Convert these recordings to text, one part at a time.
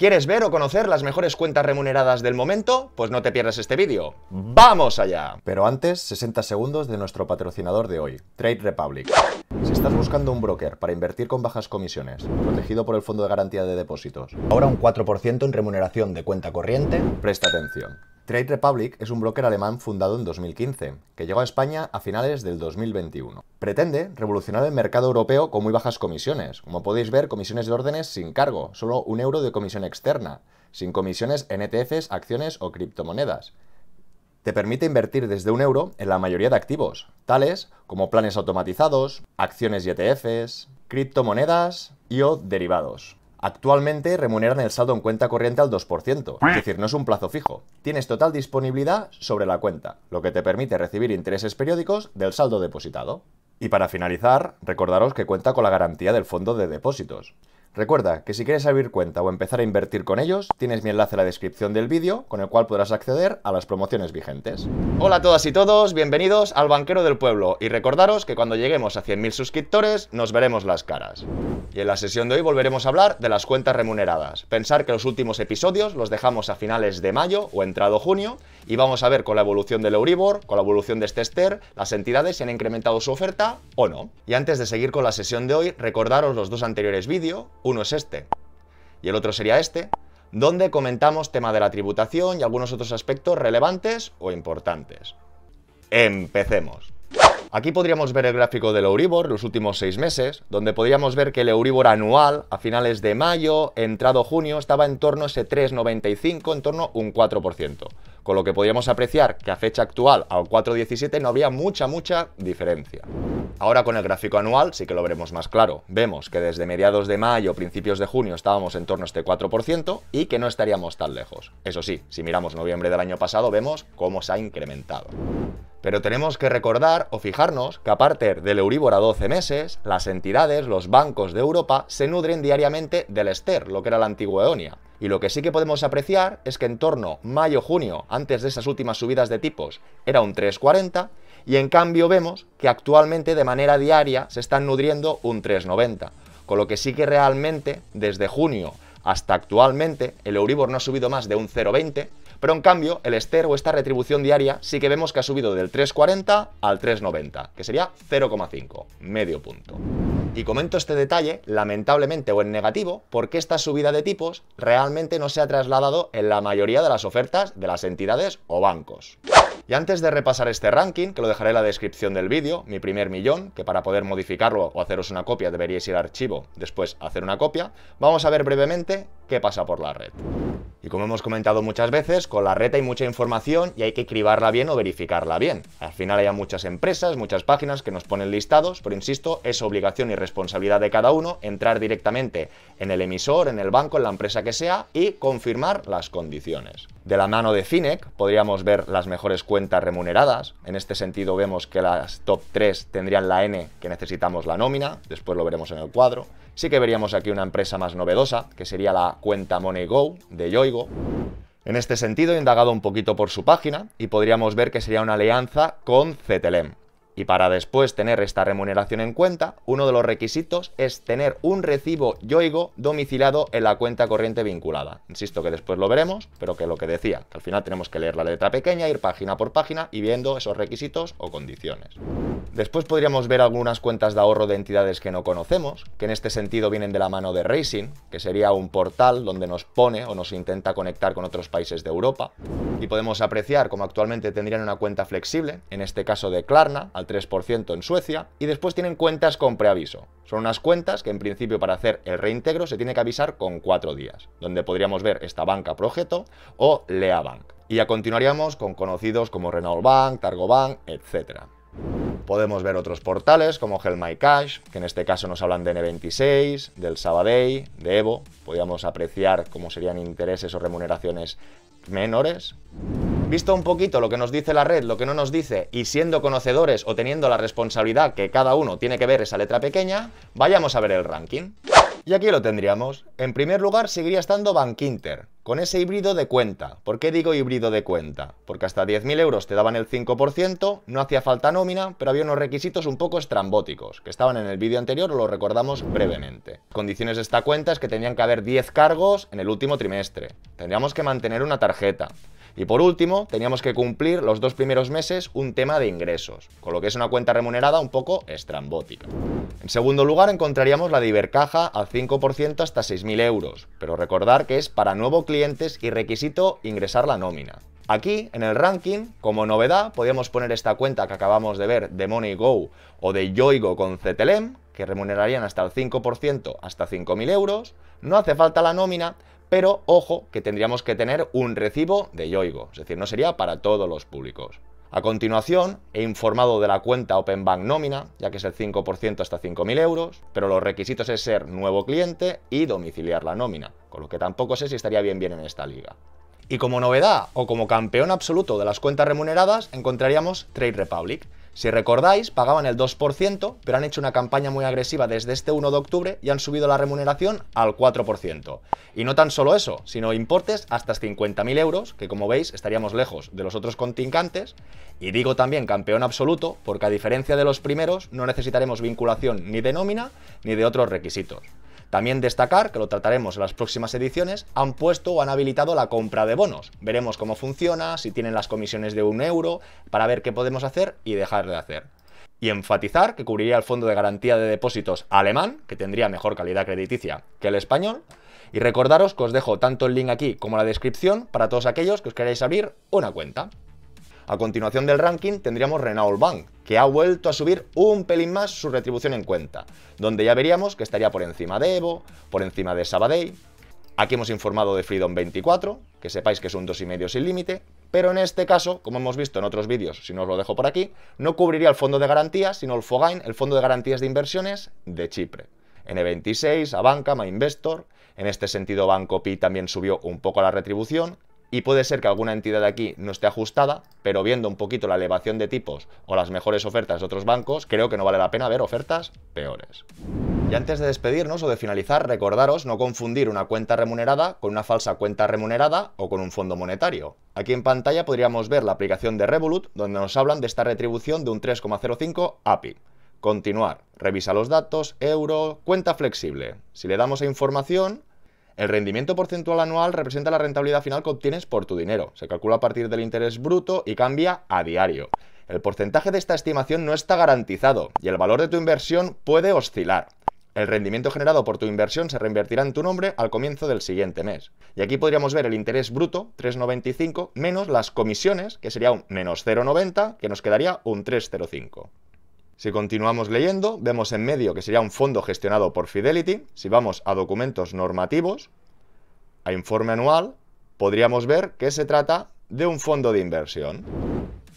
¿Quieres ver o conocer las mejores cuentas remuneradas del momento? Pues no te pierdas este vídeo. ¡Vamos allá! Pero antes, 60 segundos de nuestro patrocinador de hoy, Trade Republic. Si estás buscando un broker para invertir con bajas comisiones, protegido por el Fondo de Garantía de Depósitos, ahora un 4% en remuneración de cuenta corriente, presta atención. Trade Republic es un broker alemán fundado en 2015, que llegó a España a finales del 2021. Pretende revolucionar el mercado europeo con muy bajas comisiones. Como podéis ver, comisiones de órdenes sin cargo, solo un euro de comisión externa, sin comisiones en ETFs, acciones o criptomonedas. Te permite invertir desde un euro en la mayoría de activos, tales como planes automatizados, acciones y ETFs, criptomonedas y o derivados. Actualmente remuneran el saldo en cuenta corriente al 2%, es decir, no es un plazo fijo. Tienes total disponibilidad sobre la cuenta, lo que te permite recibir intereses periódicos del saldo depositado. Y para finalizar, recordaros que cuenta con la garantía del fondo de depósitos. Recuerda que si quieres abrir cuenta o empezar a invertir con ellos, tienes mi enlace en la descripción del vídeo, con el cual podrás acceder a las promociones vigentes. Hola a todas y todos, bienvenidos al Banquero del Pueblo, y recordaros que cuando lleguemos a 100.000 suscriptores, nos veremos las caras. Y en la sesión de hoy volveremos a hablar de las cuentas remuneradas. Pensar que los últimos episodios los dejamos a finales de mayo o entrado junio, y vamos a ver con la evolución del Euribor, con la evolución de este ester, las entidades si han incrementado su oferta o no. Y antes de seguir con la sesión de hoy, recordaros los dos anteriores vídeos, uno es este y el otro sería este, donde comentamos tema de la tributación y algunos otros aspectos relevantes o importantes. Empecemos. Aquí podríamos ver el gráfico del Euribor los últimos seis meses, donde podríamos ver que el Euribor anual a finales de mayo, entrado junio, estaba en torno a ese 3,95, en torno a un 4% con lo que podríamos apreciar que a fecha actual al 4.17 no había mucha, mucha diferencia. Ahora con el gráfico anual sí que lo veremos más claro. Vemos que desde mediados de mayo, principios de junio estábamos en torno a este 4% y que no estaríamos tan lejos. Eso sí, si miramos noviembre del año pasado vemos cómo se ha incrementado. Pero tenemos que recordar o fijarnos que aparte del Euribor a 12 meses, las entidades, los bancos de Europa se nutren diariamente del Ester, lo que era la antigua Eonia. Y lo que sí que podemos apreciar es que en torno mayo-junio, antes de esas últimas subidas de tipos, era un 3,40 y en cambio vemos que actualmente de manera diaria se están nutriendo un 3,90. Con lo que sí que realmente desde junio hasta actualmente el Euribor no ha subido más de un 0,20 pero en cambio, el ester o esta retribución diaria sí que vemos que ha subido del 3,40 al 3,90, que sería 0,5, medio punto. Y comento este detalle, lamentablemente o en negativo, porque esta subida de tipos realmente no se ha trasladado en la mayoría de las ofertas de las entidades o bancos. Y antes de repasar este ranking, que lo dejaré en la descripción del vídeo, mi primer millón, que para poder modificarlo o haceros una copia deberíais ir al archivo, después hacer una copia, vamos a ver brevemente qué pasa por la red. Y como hemos comentado muchas veces, con la reta hay mucha información y hay que cribarla bien o verificarla bien. Al final hay muchas empresas, muchas páginas que nos ponen listados, pero insisto, es obligación y responsabilidad de cada uno entrar directamente en el emisor, en el banco, en la empresa que sea y confirmar las condiciones. De la mano de Cinec podríamos ver las mejores cuentas remuneradas. En este sentido vemos que las top 3 tendrían la N que necesitamos la nómina, después lo veremos en el cuadro. Sí que veríamos aquí una empresa más novedosa, que sería la cuenta MoneyGo de Yoigo. En este sentido he indagado un poquito por su página y podríamos ver que sería una alianza con Cetelem. Y para después tener esta remuneración en cuenta, uno de los requisitos es tener un recibo Yoigo domiciliado en la cuenta corriente vinculada. Insisto que después lo veremos, pero que lo que decía, que al final tenemos que leer la letra pequeña, ir página por página y viendo esos requisitos o condiciones. Después podríamos ver algunas cuentas de ahorro de entidades que no conocemos, que en este sentido vienen de la mano de Racing, que sería un portal donde nos pone o nos intenta conectar con otros países de Europa. Y podemos apreciar cómo actualmente tendrían una cuenta flexible, en este caso de Klarna, al 3% en Suecia, y después tienen cuentas con preaviso. Son unas cuentas que en principio para hacer el reintegro se tiene que avisar con 4 días, donde podríamos ver esta banca proyecto o Leabank. Y ya continuaríamos con conocidos como Renault Bank, Targobank, etc. Podemos ver otros portales como Hell My Cash, que en este caso nos hablan de N26, del Sabadell, de Evo. Podríamos apreciar cómo serían intereses o remuneraciones menores visto un poquito lo que nos dice la red, lo que no nos dice, y siendo conocedores o teniendo la responsabilidad que cada uno tiene que ver esa letra pequeña, vayamos a ver el ranking. Y aquí lo tendríamos. En primer lugar seguiría estando Bankinter, con ese híbrido de cuenta. ¿Por qué digo híbrido de cuenta? Porque hasta 10.000 euros te daban el 5%, no hacía falta nómina, pero había unos requisitos un poco estrambóticos, que estaban en el vídeo anterior, o lo recordamos brevemente. Condiciones de esta cuenta es que tenían que haber 10 cargos en el último trimestre. Tendríamos que mantener una tarjeta. Y por último, teníamos que cumplir los dos primeros meses un tema de ingresos, con lo que es una cuenta remunerada un poco estrambótica. En segundo lugar, encontraríamos la de al 5% hasta 6.000 euros, pero recordar que es para nuevos clientes y requisito ingresar la nómina. Aquí, en el ranking, como novedad, podíamos poner esta cuenta que acabamos de ver de MoneyGo o de Yoigo con Cetelem, que remunerarían hasta el 5% hasta 5.000 euros. No hace falta la nómina, pero ojo que tendríamos que tener un recibo de Yoigo, es decir, no sería para todos los públicos. A continuación, he informado de la cuenta Open Bank nómina, ya que es el 5% hasta 5.000 euros, pero los requisitos es ser nuevo cliente y domiciliar la nómina, con lo que tampoco sé si estaría bien bien en esta liga. Y como novedad o como campeón absoluto de las cuentas remuneradas, encontraríamos Trade Republic, si recordáis, pagaban el 2%, pero han hecho una campaña muy agresiva desde este 1 de octubre y han subido la remuneración al 4%. Y no tan solo eso, sino importes hasta 50.000 euros, que como veis estaríamos lejos de los otros contincantes. Y digo también campeón absoluto, porque a diferencia de los primeros, no necesitaremos vinculación ni de nómina ni de otros requisitos. También destacar, que lo trataremos en las próximas ediciones, han puesto o han habilitado la compra de bonos. Veremos cómo funciona, si tienen las comisiones de un euro, para ver qué podemos hacer y dejar de hacer y enfatizar que cubriría el fondo de garantía de depósitos alemán, que tendría mejor calidad crediticia que el español. Y recordaros que os dejo tanto el link aquí como la descripción para todos aquellos que os queráis abrir una cuenta. A continuación del ranking tendríamos Renault Bank, que ha vuelto a subir un pelín más su retribución en cuenta, donde ya veríamos que estaría por encima de Evo, por encima de Sabadell. Aquí hemos informado de Freedom 24, que sepáis que es un 2,5 sin límite, pero en este caso, como hemos visto en otros vídeos, si no os lo dejo por aquí, no cubriría el fondo de garantías, sino el FOGAIN, el fondo de garantías de inversiones de Chipre. N26, Abanca, Investor, En este sentido, Banco Pi también subió un poco la retribución y puede ser que alguna entidad de aquí no esté ajustada, pero viendo un poquito la elevación de tipos o las mejores ofertas de otros bancos, creo que no vale la pena ver ofertas peores. Y antes de despedirnos o de finalizar, recordaros no confundir una cuenta remunerada con una falsa cuenta remunerada o con un fondo monetario. Aquí en pantalla podríamos ver la aplicación de Revolut, donde nos hablan de esta retribución de un 3,05 API. Continuar. Revisa los datos, euro, cuenta flexible. Si le damos a información, el rendimiento porcentual anual representa la rentabilidad final que obtienes por tu dinero. Se calcula a partir del interés bruto y cambia a diario. El porcentaje de esta estimación no está garantizado y el valor de tu inversión puede oscilar. El rendimiento generado por tu inversión se reinvertirá en tu nombre al comienzo del siguiente mes. Y aquí podríamos ver el interés bruto, 3,95, menos las comisiones, que sería un menos 0,90, que nos quedaría un 3,05. Si continuamos leyendo, vemos en medio que sería un fondo gestionado por Fidelity. Si vamos a documentos normativos, a informe anual, podríamos ver que se trata de un fondo de inversión.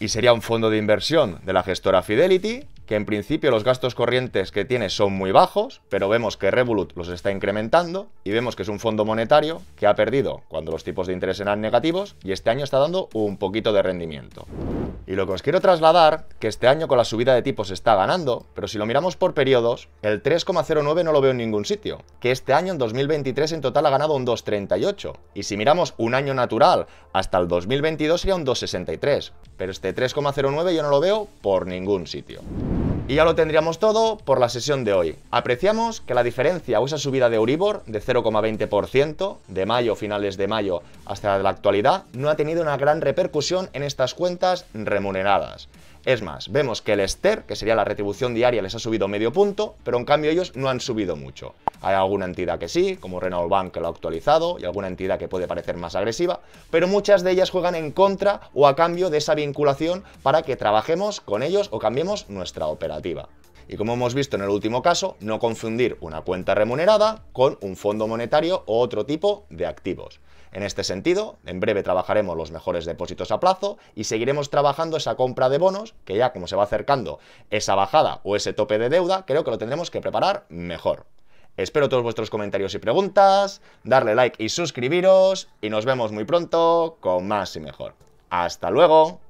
Y sería un fondo de inversión de la gestora Fidelity que en principio los gastos corrientes que tiene son muy bajos, pero vemos que Revolut los está incrementando y vemos que es un fondo monetario que ha perdido cuando los tipos de interés eran negativos y este año está dando un poquito de rendimiento. Y lo que os quiero trasladar, que este año con la subida de tipos está ganando, pero si lo miramos por periodos, el 3,09 no lo veo en ningún sitio, que este año en 2023 en total ha ganado un 2,38 y si miramos un año natural hasta el 2022 sería un 2,63. Pero este 3,09 yo no lo veo por ningún sitio. Y ya lo tendríamos todo por la sesión de hoy. Apreciamos que la diferencia o esa subida de Euribor de 0,20% de mayo, finales de mayo hasta la actualidad, no ha tenido una gran repercusión en estas cuentas remuneradas. Es más, vemos que el ester, que sería la retribución diaria, les ha subido medio punto, pero en cambio ellos no han subido mucho. Hay alguna entidad que sí, como Renault Bank que lo ha actualizado, y alguna entidad que puede parecer más agresiva, pero muchas de ellas juegan en contra o a cambio de esa vinculación para que trabajemos con ellos o cambiemos nuestra operativa y como hemos visto en el último caso, no confundir una cuenta remunerada con un fondo monetario o otro tipo de activos. En este sentido, en breve trabajaremos los mejores depósitos a plazo y seguiremos trabajando esa compra de bonos, que ya como se va acercando esa bajada o ese tope de deuda, creo que lo tendremos que preparar mejor. Espero todos vuestros comentarios y preguntas, darle like y suscribiros, y nos vemos muy pronto con más y mejor. ¡Hasta luego!